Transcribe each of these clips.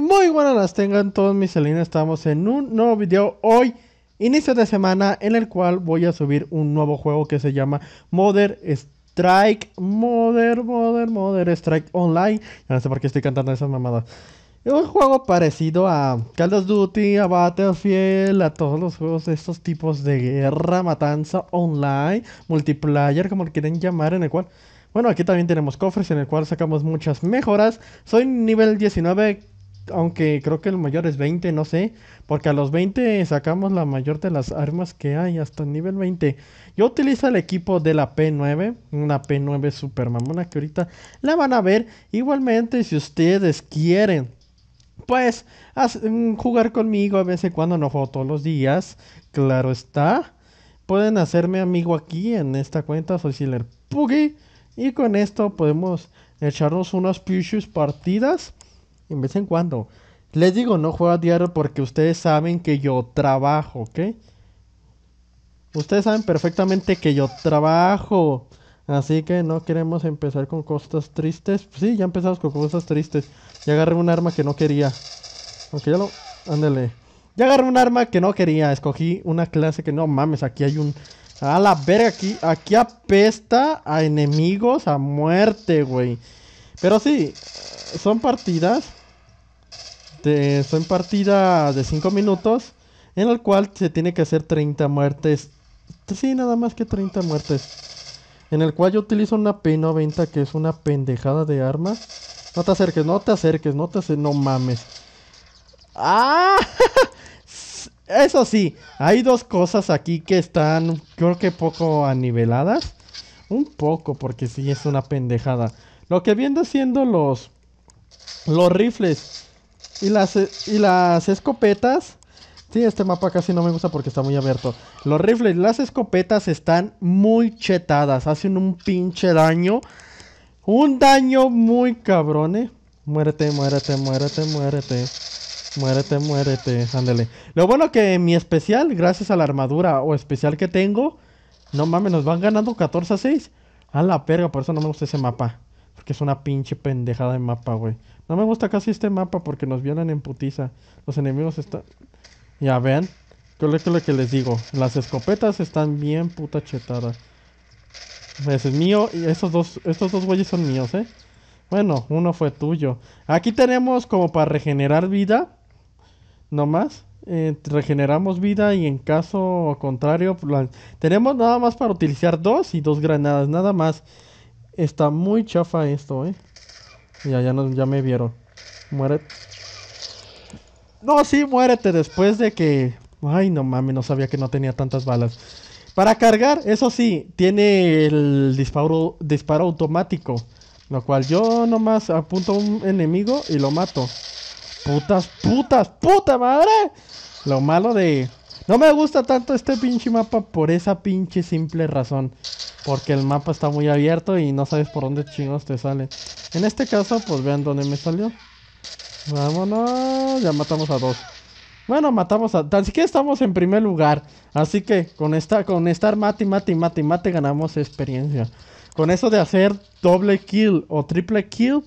Muy buenas tengan todos mis salinas, estamos en un nuevo video hoy, inicio de semana, en el cual voy a subir un nuevo juego que se llama Modern Strike, Modern, Modern, Modern Strike Online, ya no sé por qué estoy cantando esas mamadas, es Un juego parecido a Call of Duty, a Battlefield, a todos los juegos de estos tipos de guerra, matanza, online, multiplayer, como lo quieren llamar, en el cual... Bueno, aquí también tenemos cofres en el cual sacamos muchas mejoras. Soy nivel 19, aunque creo que el mayor es 20, no sé. Porque a los 20 sacamos la mayor de las armas que hay, hasta el nivel 20. Yo utilizo el equipo de la P9, una P9 super mamona que ahorita la van a ver. Igualmente, si ustedes quieren pues mm, jugar conmigo a veces cuando, no juego todos los días, claro está. Pueden hacerme amigo aquí en esta cuenta, soy Siler Puggy. Y con esto podemos echarnos unas Pichus partidas de vez en cuando. Les digo, no juego a diario porque ustedes saben que yo trabajo, ¿ok? Ustedes saben perfectamente que yo trabajo. Así que no queremos empezar con cosas tristes. Sí, ya empezamos con cosas tristes. Ya agarré un arma que no quería. Aunque ya lo... Ándale. Ya agarré un arma que no quería. Escogí una clase que no mames. Aquí hay un... A la verga, aquí, aquí apesta a enemigos a muerte, güey. Pero sí, son partidas. son partidas de 5 minutos. En el cual se tiene que hacer 30 muertes. Sí, nada más que 30 muertes en el cual yo utilizo una P90 que es una pendejada de arma. No te acerques, no te acerques, no te acerques, no mames. ¡Ah! Eso sí, hay dos cosas aquí que están, creo que poco aniveladas. Un poco, porque sí es una pendejada. Lo que viendo siendo los, los rifles y las, y las escopetas Sí, este mapa casi no me gusta porque está muy abierto. Los rifles, las escopetas están muy chetadas. Hacen un pinche daño. Un daño muy cabrón, eh. Muérete, muérete, muérete, muérete. Muérete, muérete. Ándale. Lo bueno que mi especial, gracias a la armadura o especial que tengo, no mames, nos van ganando 14 a 6. A la perga, por eso no me gusta ese mapa. Porque es una pinche pendejada de mapa, güey. No me gusta casi este mapa porque nos violan en putiza. Los enemigos están. Ya ven, ¿Qué es lo que les digo, las escopetas están bien puta chetadas. es mío y esos dos, estos dos güeyes son míos, ¿eh? Bueno, uno fue tuyo. Aquí tenemos como para regenerar vida, nomás. Eh, regeneramos vida y en caso contrario, tenemos nada más para utilizar dos y dos granadas, nada más. Está muy chafa esto, ¿eh? Ya, ya, no ya me vieron. Muere. No, sí, muérete después de que. Ay, no mames, no sabía que no tenía tantas balas. Para cargar, eso sí, tiene el disparo, disparo automático. Lo cual yo nomás apunto a un enemigo y lo mato. Putas, putas, puta madre. Lo malo de... No me gusta tanto este pinche mapa por esa pinche simple razón. Porque el mapa está muy abierto y no sabes por dónde chingos te sale. En este caso, pues vean dónde me salió. Vámonos, ya matamos a dos. Bueno, matamos a... Así que estamos en primer lugar. Así que con esta, con estar mate, mate, mate, mate, ganamos experiencia. Con eso de hacer doble kill o triple kill,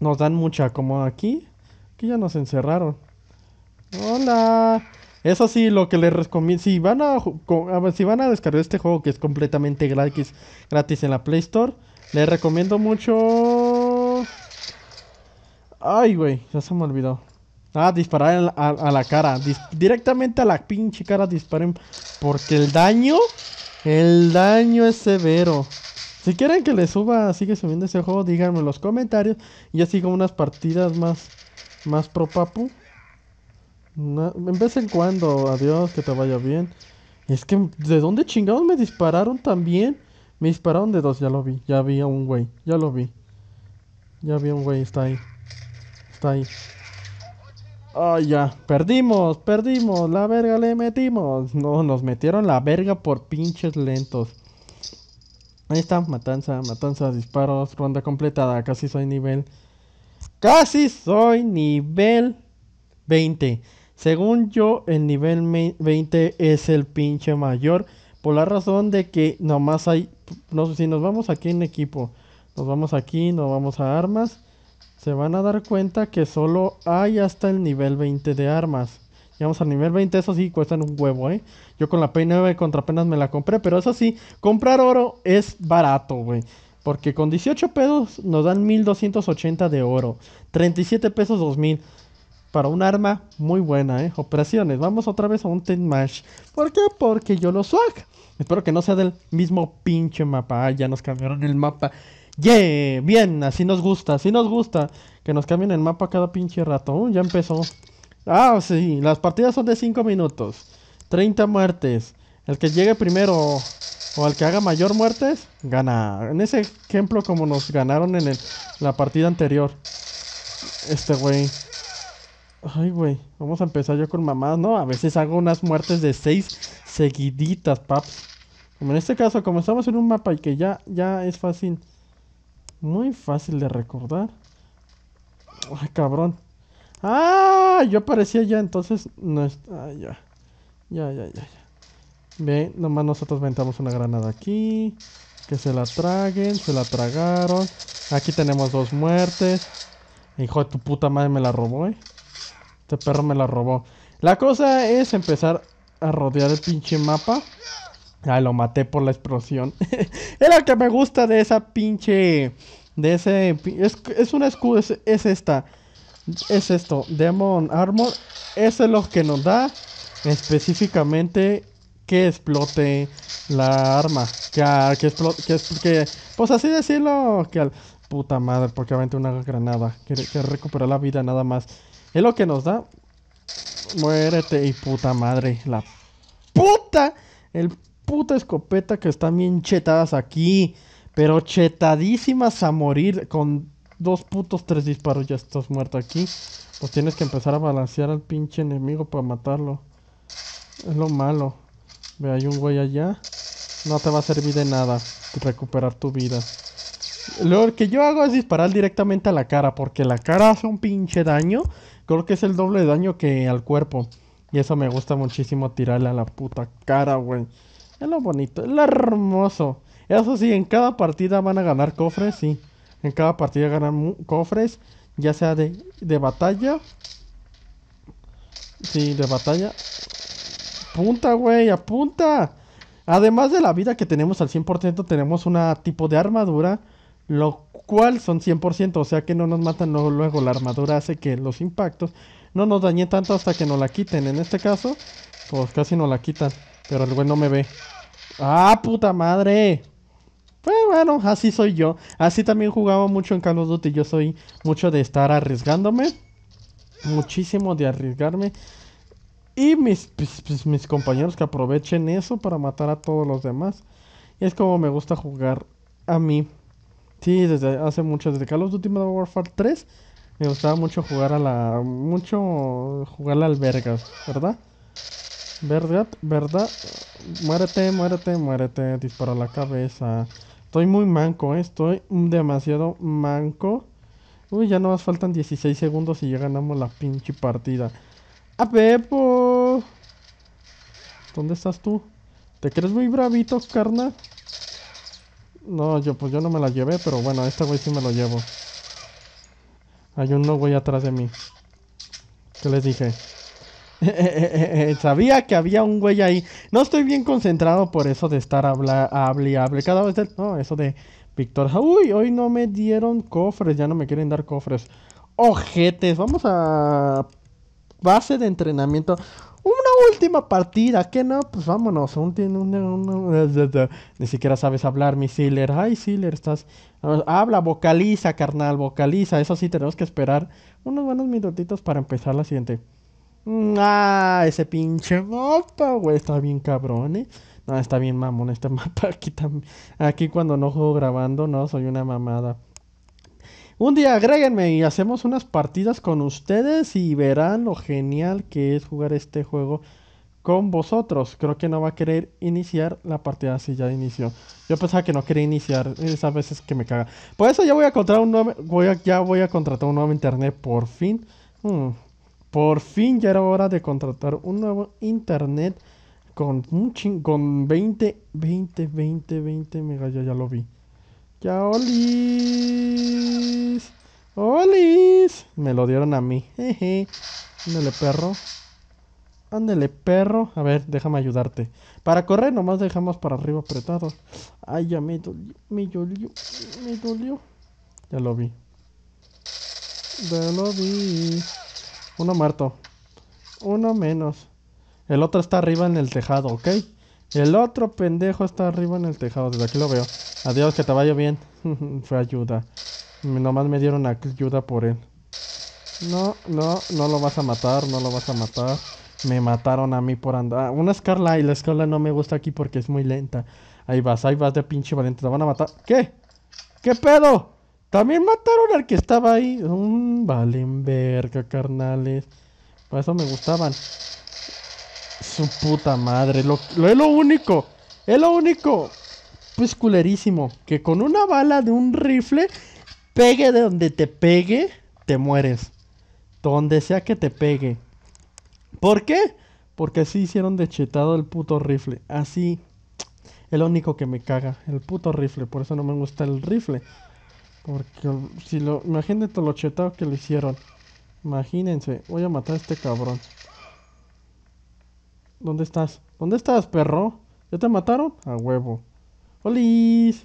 nos dan mucha. Como aquí, aquí ya nos encerraron. Hola. Eso sí, lo que les recomiendo, si van a, si van a descargar este juego que es completamente gratis, gratis en la Play Store, les recomiendo mucho Ay, güey, ya se me olvidó. Ah, disparar a, la cara. directamente a la pinche cara disparen. Porque el daño. El daño es severo. Si quieren que le suba, sigue subiendo ese juego, díganme en los comentarios. Y así como unas partidas más. Más pro papu. en vez en cuando. Adiós, que te vaya bien. Es que, ¿de dónde chingados me dispararon también? Me dispararon de dos, ya lo vi. Ya vi a un güey. Ya lo vi. Ya vi a un güey, está ahí ahí. Ah, ya. Perdimos, perdimos. La verga le metimos. No, nos metieron la verga por pinches lentos. Ahí está. Matanza, matanza, disparos. Ronda completada. Casi soy nivel. Casi soy nivel 20. Según yo, el nivel 20 es el pinche mayor. Por la razón de que nomás hay... No sé si nos vamos aquí en equipo. Nos vamos aquí, nos vamos a armas se van a dar cuenta que solo hay hasta el nivel 20 de armas. Llegamos al nivel 20, eso sí, cuestan un huevo, ¿eh? Yo con la P9 contra apenas me la compré, pero eso sí, comprar oro es barato, güey. Porque con 18 pesos nos dan 1280 de oro, 37 pesos 2000. Para un arma muy buena, ¿eh? Operaciones, vamos otra vez a un Ten match. ¿Por qué? Porque yo lo swag. Espero que no sea del mismo pinche mapa. ya nos cambiaron el mapa. Yeah, bien, así nos gusta, así nos gusta. Que nos cambien el mapa cada pinche rato. Uh, ya empezó. Ah, sí, las partidas son de 5 minutos. 30 muertes. El que llegue primero o el que haga mayor muertes, gana. En ese ejemplo como nos ganaron en la partida anterior. Este güey. Ay, güey. Vamos a empezar yo con mamás, ¿no? A veces hago unas muertes de 6 seguiditas, paps. Como en este caso, como estamos en un mapa y que ya, ya es fácil muy fácil de recordar. Ay, cabrón. ¡Ah! Yo aparecía ya, entonces no está. Ah, ya. Ya, ya, ya, ya. Bien, nomás nosotros ventamos una granada aquí. Que se la traguen, se la tragaron. Aquí tenemos dos muertes. Hijo de tu puta madre me la robó, eh. Este perro me la robó. La cosa es empezar a rodear el pinche mapa. Ah, lo maté por la explosión. es lo que me gusta de esa pinche. De ese. Es, es una escudo, es, esta. Es esto, Demon Armor. Eso es lo que nos da específicamente que explote la arma. Que, ah, explote. Que, pues así decirlo. Que al. Puta madre, porque aventé una granada. Quiere recuperar la vida nada más. Es lo que nos da. Muérete y puta madre. La puta. El puta escopeta que están bien chetadas aquí, pero chetadísimas a morir con dos putos tres disparos ya estás muerto aquí. Pues tienes que empezar a balancear al pinche enemigo para matarlo. Es lo malo. Ve, hay un güey allá. No te va a servir de nada recuperar tu vida. Lo que yo hago es disparar directamente a la cara, porque la cara hace un pinche daño. Creo que es el doble daño que al cuerpo. Y eso me gusta muchísimo tirarle a la puta cara, güey. Es lo bonito, es lo hermoso. Eso sí, en cada partida van a ganar cofres, sí. En cada partida ganan cofres, ya sea de, de batalla. Sí, de batalla. Punta, güey, apunta. Además de la vida que tenemos al 100%, tenemos una tipo de armadura, lo cual son 100%, o sea que no nos matan luego, luego. La armadura hace que los impactos no nos dañen tanto hasta que nos la quiten. En este caso, pues casi nos la quitan. Pero el güey no me ve. ¡Ah, puta madre! Pues bueno, así soy yo. Así también jugaba mucho en Call of Duty. Yo soy mucho de estar arriesgándome. Muchísimo de arriesgarme. Y mis, pues, pues, mis, compañeros que aprovechen eso para matar a todos los demás. Y es como me gusta jugar a mí. Sí, desde hace mucho, desde Call of Duty Modern Warfare 3, me gustaba mucho jugar a la. mucho jugar a la albergas, ¿verdad? ¿verdad? ¿Verdad? Muérete, muérete, muérete, dispara la cabeza. Estoy muy manco, ¿eh? estoy demasiado manco. Uy, ya no más faltan 16 segundos y ya ganamos la pinche partida. ¡A Pepo! ¿Dónde estás tú? ¿Te crees muy bravito, carna? No, yo pues yo no me la llevé, pero bueno, este güey sí me lo llevo. Hay un no güey atrás de mí. ¿Qué les dije? Sabía que había un güey ahí. No estoy bien concentrado por eso de estar habla, hable y hable. Cada vez, no, eso de Víctor. Uy, hoy no me dieron cofres, ya no me quieren dar cofres. Ojetes, vamos a base de entrenamiento. Una última partida, que no, pues vámonos. Un, un, un, ni siquiera sabes hablar, mi Sealer. Ay, Sealer, estás. Habla, vocaliza, carnal, vocaliza. Eso sí, tenemos que esperar unos buenos minutitos para empezar la siguiente. Mm, ah, ese pinche mapa, güey, está bien cabrón, ¿eh? No, está bien mamón este mapa aquí también. Aquí cuando no juego grabando, no, soy una mamada. Un día agréguenme y hacemos unas partidas con ustedes y verán lo genial que es jugar este juego con vosotros. Creo que no va a querer iniciar la partida si ya inició. Yo pensaba que no quería iniciar, esas veces que me caga. Por eso ya voy a contratar un nuevo, voy ya voy a contratar un nuevo internet por fin. Mmm por fin ya era hora de contratar un nuevo internet con, un con 20, 20, 20, 20 megas. Ya, ya lo vi. Ya, Olis. Me lo dieron a mí. Jeje. perro. Ándele perro. A ver, déjame ayudarte. Para correr nomás dejamos para arriba apretado. Ay, ya me dolió. Me dolió. Me dolió. Ya lo vi. Ya lo vi. Uno muerto. Uno menos. El otro está arriba en el tejado, ¿ok? El otro pendejo está arriba en el tejado. Desde aquí lo veo. Adiós, que te vaya bien. Fue ayuda. Nomás me dieron ayuda por él. No, no, no lo vas a matar, no lo vas a matar. Me mataron a mí por andar. Ah, una escarla y la escarla no me gusta aquí porque es muy lenta. Ahí vas, ahí vas de pinche valiente. Te van a matar. ¿Qué? ¿Qué pedo? También mataron al que estaba ahí. Un mm, valen carnales. Por eso me gustaban. Su puta madre. Lo, es lo único. Es lo único. Pues culerísimo. Que con una bala de un rifle. Pegue de donde te pegue. Te mueres. Donde sea que te pegue. ¿Por qué? Porque así hicieron de chetado el puto rifle. Así. Es lo único que me caga. El puto rifle. Por eso no me gusta el rifle. Porque si lo. Imagínate lo chetado que le hicieron. Imagínense. Voy a matar a este cabrón. ¿Dónde estás? ¿Dónde estás, perro? ¿Ya te mataron? A huevo. ¡Olis!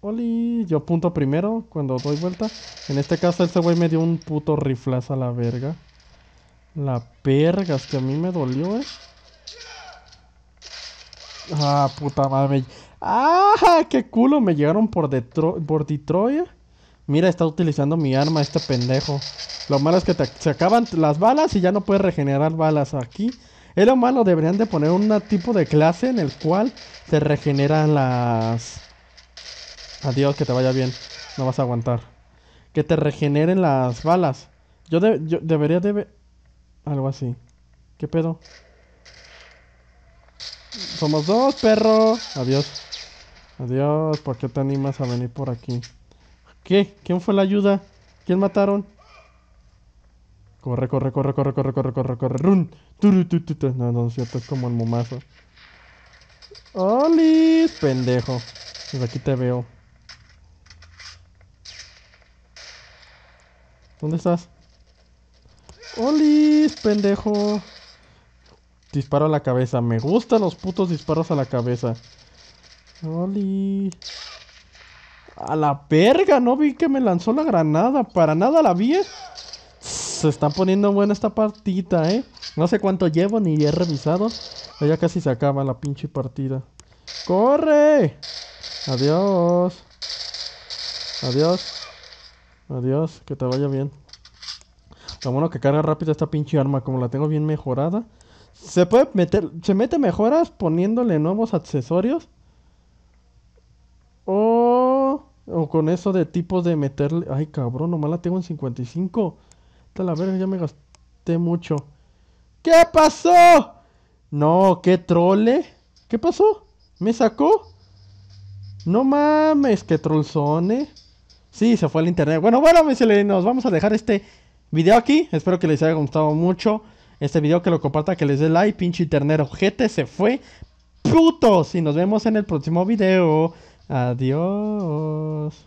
¡Olis! Yo apunto primero cuando doy vuelta. En este caso, Ese güey me dio un puto riflazo a la verga. La verga, que a mí me dolió, eh. Ah, puta madre. ¡Ah! ¡Qué culo! Me llegaron por, Detro Detroit. Mira, está utilizando mi arma este pendejo. Lo malo es que se acaban las balas y ya no puedes regenerar balas aquí. Es lo malo, deberían de poner un tipo de clase en el cual se regeneran las... Adiós, que te vaya bien. No vas a aguantar. Que te regeneren las balas. Yo, debería de... Algo así. ¿Qué pedo? Somos dos, perro. Adiós. Adiós, ¿por qué te animas a venir por aquí? ¿Qué? ¿Quién fue la ayuda? ¿Quién mataron? Corre, corre, corre, corre, corre, corre, corre, corre, run. No, no es cierto, es como el momazo. ¡Olis! Pendejo. Pues aquí te veo. ¿Dónde estás? ¡Olis! Pendejo. Disparo a la cabeza. Me gustan los putos disparos a la cabeza. A la verga, no vi que me lanzó la granada. Para nada la vi. Eh. Se está poniendo buena esta partita eh. No sé cuánto llevo ni he revisado. ya casi se acaba la pinche partida. ¡Corre! Adiós. Adiós. Adiós, que te vaya bien. Lo bueno que carga rápido esta pinche arma, como la tengo bien mejorada. Se puede meter, se mete mejoras poniéndole nuevos accesorios O con eso de tipos de meterle. Ay, cabrón, nomás la tengo en 55. Está la ya me gasté mucho. ¿Qué pasó? No, qué trole. ¿Qué pasó? ¿Me sacó? No mames, qué trollzone. Sí, se fue al internet. Bueno, bueno, mis nos vamos a dejar este video aquí. Espero que les haya gustado mucho este video, que lo comparta, que les dé like. Pinche ternero ojete, se fue. Putos. Y nos vemos en el próximo video. Adiós.